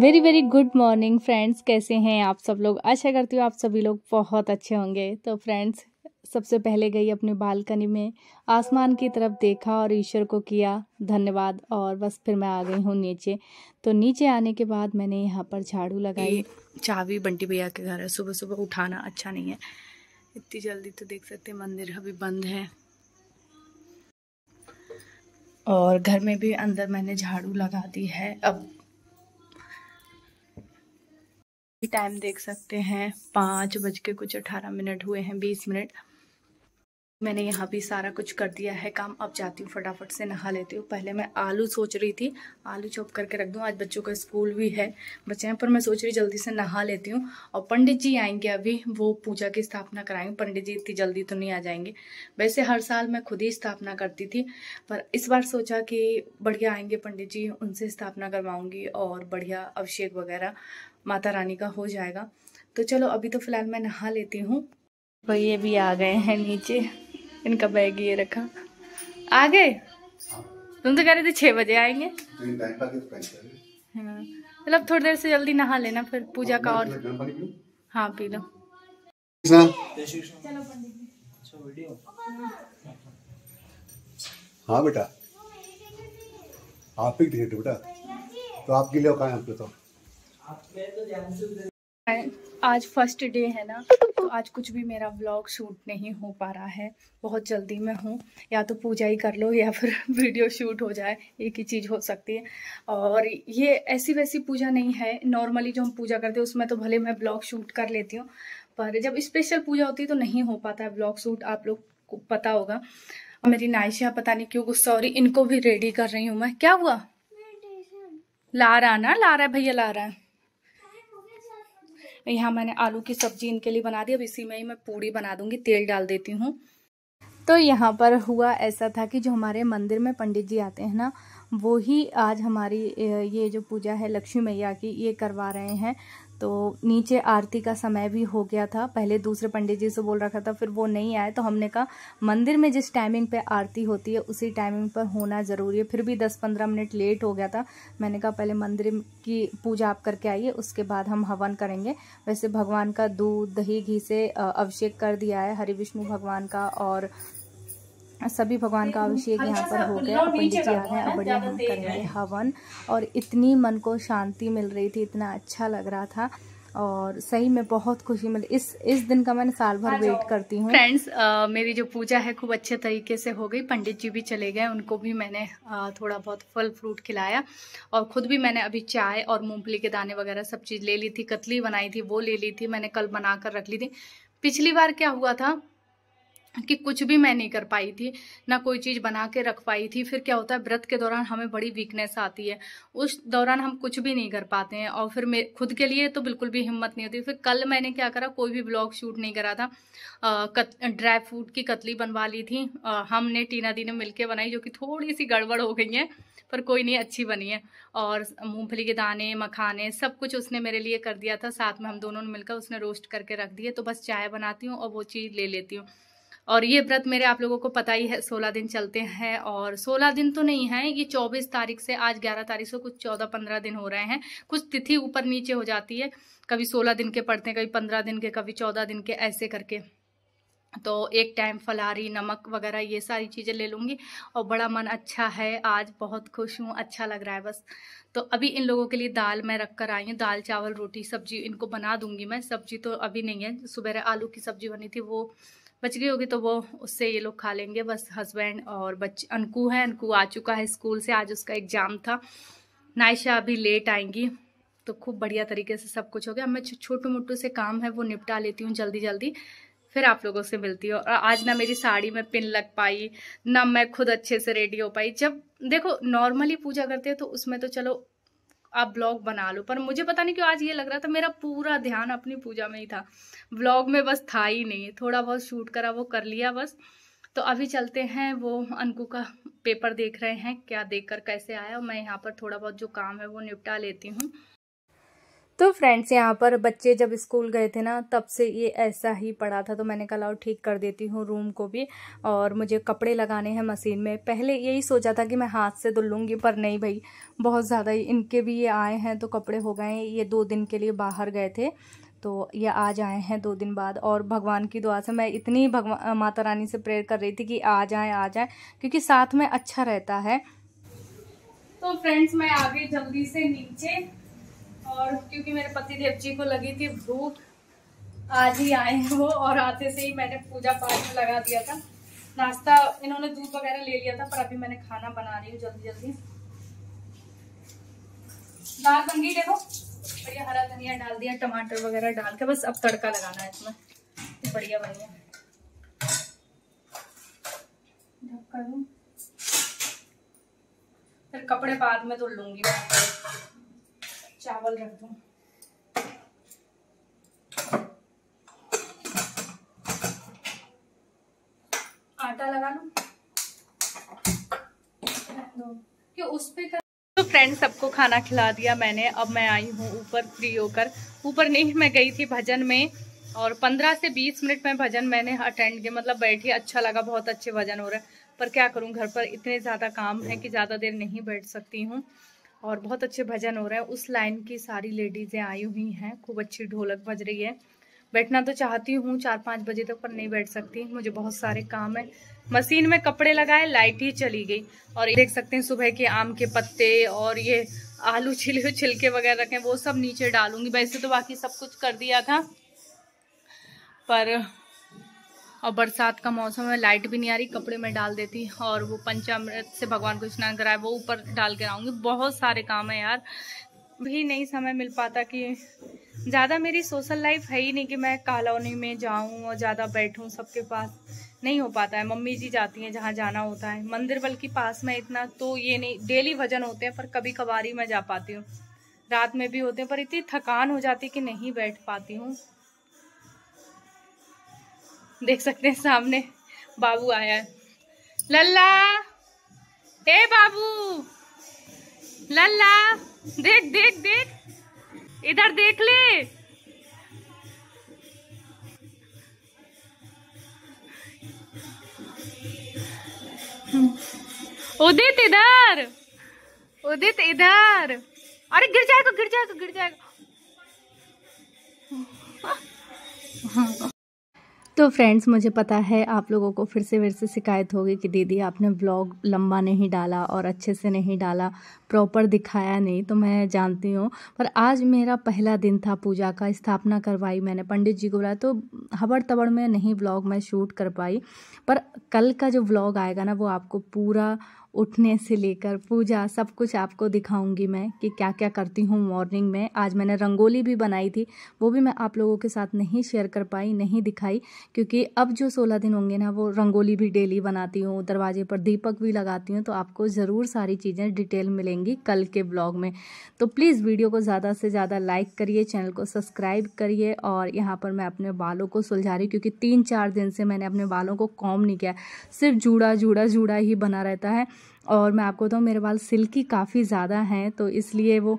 Very very good morning friends कैसे हैं आप सब लोग आशा करती हूँ आप सभी लोग बहुत अच्छे होंगे तो फ्रेंड्स सबसे पहले गई अपने बालकनी में आसमान की तरफ देखा और ईश्वर को किया धन्यवाद और बस फिर मैं आ गई हूँ नीचे तो नीचे आने के बाद मैंने यहाँ पर झाड़ू लगाई चावी बंटी भैया के घर है सुबह सुबह उठाना अच्छा नहीं है इतनी जल्दी तो देख सकते मंदिर अभी बंद है और घर में भी अंदर मैंने झाड़ू लगा दी है अब टाइम देख सकते हैं पाँच बज के कुछ अठारह मिनट हुए हैं बीस मिनट मैंने यहाँ भी सारा कुछ कर दिया है काम अब जाती हूँ फटाफट से नहा लेती हूँ पहले मैं आलू सोच रही थी आलू चॉप करके रख दूँ आज बच्चों का स्कूल भी है बच्चे हैं पर मैं सोच रही जल्दी से नहा लेती हूँ और पंडित जी आएंगे अभी वो पूजा की स्थापना कराएंगे पंडित जी इतनी जल्दी तो नहीं आ जाएंगे वैसे हर साल मैं खुद ही स्थापना करती थी पर इस बार सोचा कि बढ़िया आएंगे पंडित जी उनसे स्थापना करवाऊँगी और बढ़िया अभिषेक वगैरह माता रानी का हो जाएगा तो चलो अभी तो फ़िलहाल मैं नहा लेती हूँ तो ये भी आ गए हैं नीचे इनका बैग ये रखा आ गए हाँ। तुम तो कह रहे थे छः बजे आएंगे मतलब हाँ। थोड़ी देर से जल्दी नहा लेना फिर पूजा का और हाँ पी लो अच्छा, हाँ बेटा आप ही बेटा तो आपके लिए कहा है आपके तो आपके आज फर्स्ट डे है ना तो आज कुछ भी मेरा व्लॉग शूट नहीं हो पा रहा है बहुत जल्दी मैं हूँ या तो पूजा ही कर लो या फिर वीडियो शूट हो जाए एक ही चीज़ हो सकती है और ये ऐसी वैसी पूजा नहीं है नॉर्मली जो हम पूजा करते हैं उसमें तो भले मैं ब्लॉग शूट कर लेती हूँ पर जब स्पेशल पूजा होती है तो नहीं हो पाता है ब्लॉग शूट आप लोग को पता होगा और मेरी नाइशा पता नहीं क्यों गुस्सा हो रही इनको भी रेडी कर रही हूँ मैं क्या हुआ ला रहा ना ला रहा है भैया ला रहा है यहाँ मैंने आलू की सब्जी इनके लिए बना दी अब इसी में ही मैं पूड़ी बना दूंगी तेल डाल देती हूँ तो यहाँ पर हुआ ऐसा था कि जो हमारे मंदिर में पंडित जी आते हैं ना वो ही आज हमारी ये जो पूजा है लक्ष्मी मैया की ये करवा रहे हैं तो नीचे आरती का समय भी हो गया था पहले दूसरे पंडित जी से बोल रखा था फिर वो नहीं आए तो हमने कहा मंदिर में जिस टाइमिंग पे आरती होती है उसी टाइमिंग पर होना ज़रूरी है फिर भी दस पंद्रह मिनट लेट हो गया था मैंने कहा पहले मंदिर की पूजा आप करके आइए उसके बाद हम हवन करेंगे वैसे भगवान का दूध दही घी से अभिषेक कर दिया है हरि विष्णु भगवान का और सभी भगवान का अभिषेक यहाँ पर हो गया अच्छा, पंडित जी आ गए और बड़े हम करेंगे हवन और इतनी मन को शांति मिल रही थी इतना अच्छा लग रहा था और सही में बहुत खुशी मिली इस इस दिन का मैंने साल भर वेट करती हूँ फ्रेंड्स मेरी जो पूजा है खूब अच्छे तरीके से हो गई पंडित जी भी चले गए उनको भी मैंने आ, थोड़ा बहुत फल फ्रूट खिलाया और ख़ुद भी मैंने अभी चाय और मूंगफली के दाने वगैरह सब चीज़ ले ली थी कतली बनाई थी वो ले ली थी मैंने कल बना कर रख ली थी पिछली बार क्या हुआ था कि कुछ भी मैं नहीं कर पाई थी ना कोई चीज़ बना के रख पाई थी फिर क्या होता है व्रत के दौरान हमें बड़ी वीकनेस आती है उस दौरान हम कुछ भी नहीं कर पाते हैं और फिर मैं खुद के लिए तो बिल्कुल भी हिम्मत नहीं होती फिर कल मैंने क्या करा कोई भी ब्लॉग शूट नहीं करा था ड्राई फ्रूट की कतली बनवा ली थी आ, हमने टीना दी ने बनाई जो कि थोड़ी सी गड़बड़ हो गई है पर कोई नहीं अच्छी बनी है और मूँगफली के दाने मखाने सब कुछ उसने मेरे लिए कर दिया था साथ में हम दोनों ने मिलकर उसने रोस्ट करके रख दिए तो बस चाय बनाती हूँ और वो चीज़ ले लेती हूँ और ये व्रत मेरे आप लोगों को पता ही है सोलह दिन चलते हैं और सोलह दिन तो नहीं है ये चौबीस तारीख से आज ग्यारह तारीख से कुछ चौदह पंद्रह दिन हो रहे हैं कुछ तिथि ऊपर नीचे हो जाती है कभी सोलह दिन के पड़ते हैं कभी पंद्रह दिन के कभी चौदह दिन के ऐसे करके तो एक टाइम फलारी नमक वगैरह ये सारी चीज़ें ले लूँगी और बड़ा मन अच्छा है आज बहुत खुश हूँ अच्छा लग रहा है बस तो अभी इन लोगों के लिए दाल मैं रख कर आई हूँ दाल चावल रोटी सब्जी इनको बना दूँगी मैं सब्जी तो अभी नहीं है सुबह आलू की सब्जी बनी थी वो बच गई होगी तो वो उससे ये लोग खा लेंगे बस हस्बैंड और बच्चे अनकू है अनकू आ चुका है स्कूल से आज उसका एग्ज़ाम था नायशा अभी लेट आएंगी तो खूब बढ़िया तरीके से सब कुछ हो गया मैं छोटू मोटू से काम है वो निपटा लेती हूँ जल्दी जल्दी फिर आप लोगों से मिलती हूँ आज ना मेरी साड़ी में पिन लग पाई ना मैं खुद अच्छे से रेडी हो पाई जब देखो नॉर्मली पूजा करते हैं तो उसमें तो चलो आप ब्लॉग बना लो पर मुझे पता नहीं क्यों आज ये लग रहा था मेरा पूरा ध्यान अपनी पूजा में ही था ब्लॉग में बस था ही नहीं थोड़ा बहुत शूट करा वो कर लिया बस तो अभी चलते हैं वो अनकू का पेपर देख रहे हैं क्या देखकर कैसे आया और मैं यहाँ पर थोड़ा बहुत जो काम है वो निपटा लेती हूँ तो फ्रेंड्स यहाँ पर बच्चे जब स्कूल गए थे ना तब से ये ऐसा ही पड़ा था तो मैंने कहा लाओ ठीक कर देती हूँ रूम को भी और मुझे कपड़े लगाने हैं मशीन में पहले यही सोचा था कि मैं हाथ से धुल लूँगी पर नहीं भाई बहुत ज़्यादा इनके भी ये आए हैं तो कपड़े हो गए ये दो दिन के लिए बाहर गए थे तो ये आज आए हैं दो दिन बाद और भगवान की दुआ से मैं इतनी भगवान माता रानी से प्रेयर कर रही थी कि आ जाए आ जाए क्योंकि साथ में अच्छा रहता है तो फ्रेंड्स मैं आ गई जल्दी से नीचे और क्योंकि मेरे पति देव जी को लगी थी भूख आज ही आए वो और आते से ही मैंने पूजा पाठ में लगा दिया था नाश्ता इन्होंने दूध वगैरह ले लिया था पर अभी मैंने खाना बना रही हूँ जल्दी जल्दी दाल बन गई देखो बढ़िया हरा धनिया डाल दिया टमाटर वगैरह डाल के बस अब तड़का लगाना है इसमें बढ़िया बढ़िया फिर कपड़े बाद में धुल लूंगी मैं चावल रख दूँ आटा लगा लूँ कि उस तो फ्रेंड सबको खाना खिला दिया मैंने अब मैं आई हूँ ऊपर फ्री होकर ऊपर नहीं मैं गई थी भजन में और 15 से 20 मिनट में भजन मैंने अटेंड किया मतलब बैठी अच्छा लगा बहुत अच्छे भजन हो रहे पर क्या करूँ घर पर इतने ज़्यादा काम है कि ज़्यादा देर नहीं बैठ सकती हूँ और बहुत अच्छे भजन हो रहे हैं उस लाइन की सारी लेडीज़ें आई हुई हैं खूब अच्छी ढोलक बज रही है बैठना तो चाहती हूँ चार पाँच बजे तक पर नहीं बैठ सकती मुझे बहुत सारे काम है मशीन में कपड़े लगाए लाइट ही चली गई और देख सकते हैं सुबह के आम के पत्ते और ये आलू छिले छिलके वगैरह रखे वो सब नीचे डालूंगी वैसे तो बाकी सब कुछ कर दिया था पर और बरसात का मौसम है लाइट भी नहीं आ रही कपड़े में डाल देती और वो पंचामृत से भगवान को स्नान कराए वो ऊपर डाल के आऊँगी बहुत सारे काम है यार भी नहीं समय मिल पाता कि ज़्यादा मेरी सोशल लाइफ है ही नहीं कि मैं कॉलोनी में जाऊँ और ज़्यादा बैठूँ सबके पास नहीं हो पाता है मम्मी जी जाती हैं जहाँ जाना होता है मंदिर बल्कि पास में इतना तो ये नहीं डेली वजन होते हैं पर कभी कभार ही मैं जा पाती हूँ रात में भी होते हैं पर इतनी थकान हो जाती है कि नहीं बैठ पाती हूँ देख सकते हैं सामने बाबू आया है लल्ला ए बाबू लल्ला देख देख देख इधर देख ले उदित इधर उदित इधर अरे गिर जाएगा गिर जाएगा गिर जाएगा तो फ्रेंड्स मुझे पता है आप लोगों को फिर से फिर से शिकायत होगी कि दीदी आपने ब्लॉग लंबा नहीं डाला और अच्छे से नहीं डाला प्रॉपर दिखाया नहीं तो मैं जानती हूँ पर आज मेरा पहला दिन था पूजा का स्थापना करवाई मैंने पंडित जी को बुलाया तो हबड़ तबड़ में नहीं ब्लॉग मैं शूट कर पाई पर कल का जो ब्लॉग आएगा ना वो आपको पूरा उठने से लेकर पूजा सब कुछ आपको दिखाऊंगी मैं कि क्या क्या करती हूँ मॉर्निंग में आज मैंने रंगोली भी बनाई थी वो भी मैं आप लोगों के साथ नहीं शेयर कर पाई नहीं दिखाई क्योंकि अब जो सोलह दिन होंगे ना वो रंगोली भी डेली बनाती हूँ दरवाजे पर दीपक भी लगाती हूँ तो आपको ज़रूर सारी चीज़ें डिटेल मिलेंगी कल के ब्लॉग में तो प्लीज़ वीडियो को ज़्यादा से ज़्यादा लाइक करिए चैनल को सब्सक्राइब करिए और यहाँ पर मैं अपने बालों को सुलझा रही क्योंकि तीन चार दिन से मैंने अपने बालों को कॉम नहीं किया सिर्फ जूड़ा जूड़ा जूड़ा ही बना रहता है और मैं आपको बताऊँ मेरे बाल सिल्की काफ़ी ज़्यादा हैं तो इसलिए वो